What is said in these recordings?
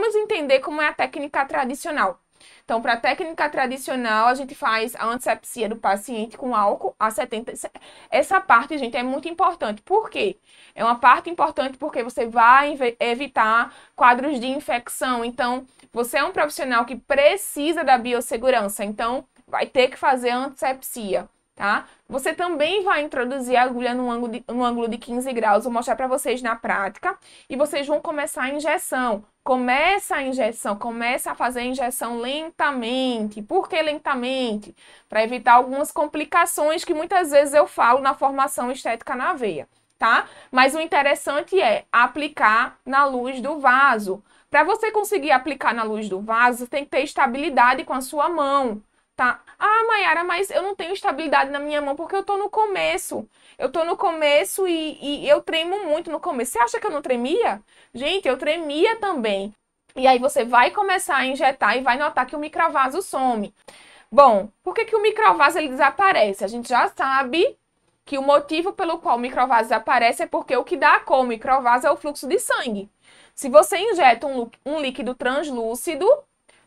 vamos entender como é a técnica tradicional. Então, para a técnica tradicional, a gente faz a antisepsia do paciente com álcool a 70. Essa parte, gente, é muito importante. Por quê? É uma parte importante porque você vai evitar quadros de infecção. Então, você é um profissional que precisa da biossegurança. Então, vai ter que fazer a antisepsia tá? Você também vai introduzir a agulha num ângulo de, num ângulo de 15 graus, vou mostrar para vocês na prática, e vocês vão começar a injeção. Começa a injeção, começa a fazer a injeção lentamente. Por que lentamente? Para evitar algumas complicações que muitas vezes eu falo na formação estética na veia, tá? Mas o interessante é aplicar na luz do vaso. Para você conseguir aplicar na luz do vaso, tem que ter estabilidade com a sua mão tá? Ah, Mayara, mas eu não tenho estabilidade na minha mão porque eu tô no começo. Eu tô no começo e, e eu tremo muito no começo. Você acha que eu não tremia? Gente, eu tremia também. E aí você vai começar a injetar e vai notar que o microvaso some. Bom, por que, que o microvaso ele desaparece? A gente já sabe que o motivo pelo qual o microvaso desaparece é porque o que dá cor ao microvaso é o fluxo de sangue. Se você injeta um, um líquido translúcido,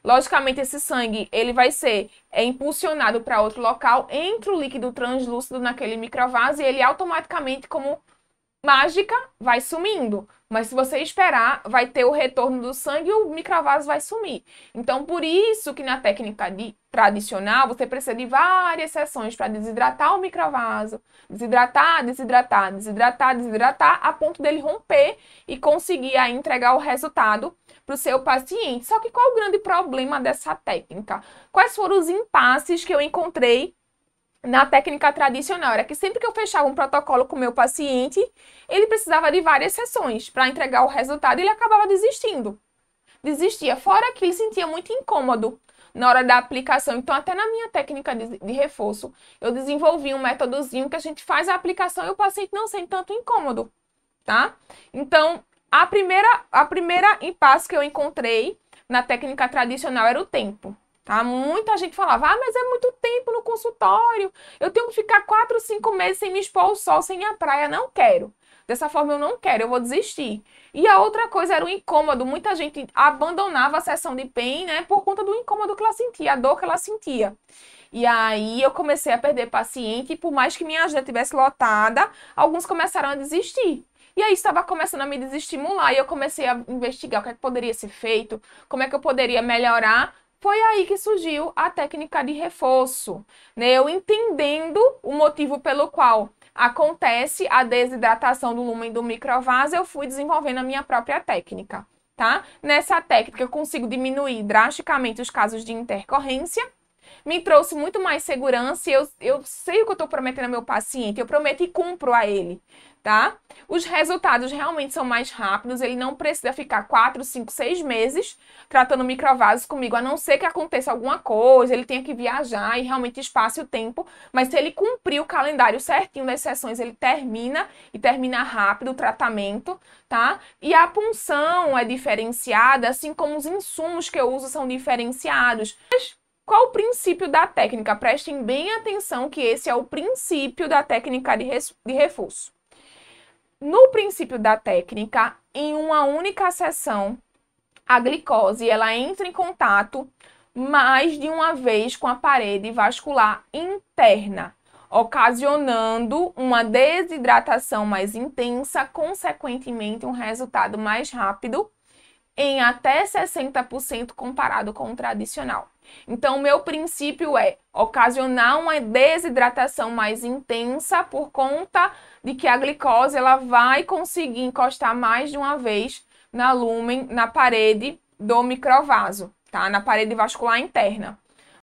Logicamente, esse sangue ele vai ser é, impulsionado para outro local, entra o líquido translúcido naquele microvaso e ele automaticamente, como mágica vai sumindo. Mas se você esperar, vai ter o retorno do sangue e o microvaso vai sumir. Então, por isso que na técnica de, tradicional, você precisa de várias sessões para desidratar o microvaso. Desidratar, desidratar, desidratar, desidratar, a ponto dele romper e conseguir aí, entregar o resultado para o seu paciente. Só que qual o grande problema dessa técnica? Quais foram os impasses que eu encontrei na técnica tradicional era que sempre que eu fechava um protocolo com meu paciente, ele precisava de várias sessões para entregar o resultado e ele acabava desistindo. Desistia, fora que ele sentia muito incômodo na hora da aplicação. Então, até na minha técnica de, de reforço, eu desenvolvi um métodozinho que a gente faz a aplicação e o paciente não sente tanto incômodo, tá? Então, a primeira, a primeira impasse que eu encontrei na técnica tradicional era o tempo. Tá? Muita gente falava, ah, mas é muito tempo no consultório. Eu tenho que ficar quatro, cinco meses sem me expor ao sol, sem ir à praia. Não quero. Dessa forma eu não quero, eu vou desistir. E a outra coisa era o incômodo. Muita gente abandonava a sessão de PEN, né? Por conta do incômodo que ela sentia, a dor que ela sentia. E aí eu comecei a perder paciente, e por mais que minha agenda tivesse lotada, alguns começaram a desistir. E aí estava começando a me desestimular e eu comecei a investigar o que, é que poderia ser feito, como é que eu poderia melhorar foi aí que surgiu a técnica de reforço, né? eu entendendo o motivo pelo qual acontece a desidratação do lumen do microvaso, eu fui desenvolvendo a minha própria técnica. Tá? Nessa técnica eu consigo diminuir drasticamente os casos de intercorrência me trouxe muito mais segurança e eu, eu sei o que eu estou prometendo ao meu paciente, eu prometo e cumpro a ele, tá? Os resultados realmente são mais rápidos, ele não precisa ficar 4, 5, 6 meses tratando microvasos comigo, a não ser que aconteça alguma coisa, ele tenha que viajar e realmente espaço e tempo, mas se ele cumprir o calendário certinho das sessões, ele termina e termina rápido o tratamento, tá? E a punção é diferenciada, assim como os insumos que eu uso são diferenciados. Mas qual o princípio da técnica? Prestem bem atenção que esse é o princípio da técnica de, de reforço. No princípio da técnica, em uma única sessão, a glicose ela entra em contato mais de uma vez com a parede vascular interna, ocasionando uma desidratação mais intensa, consequentemente um resultado mais rápido em até 60% comparado com o tradicional. Então, meu princípio é ocasionar uma desidratação mais intensa por conta de que a glicose ela vai conseguir encostar mais de uma vez na lumen, na parede do microvaso, tá? Na parede vascular interna.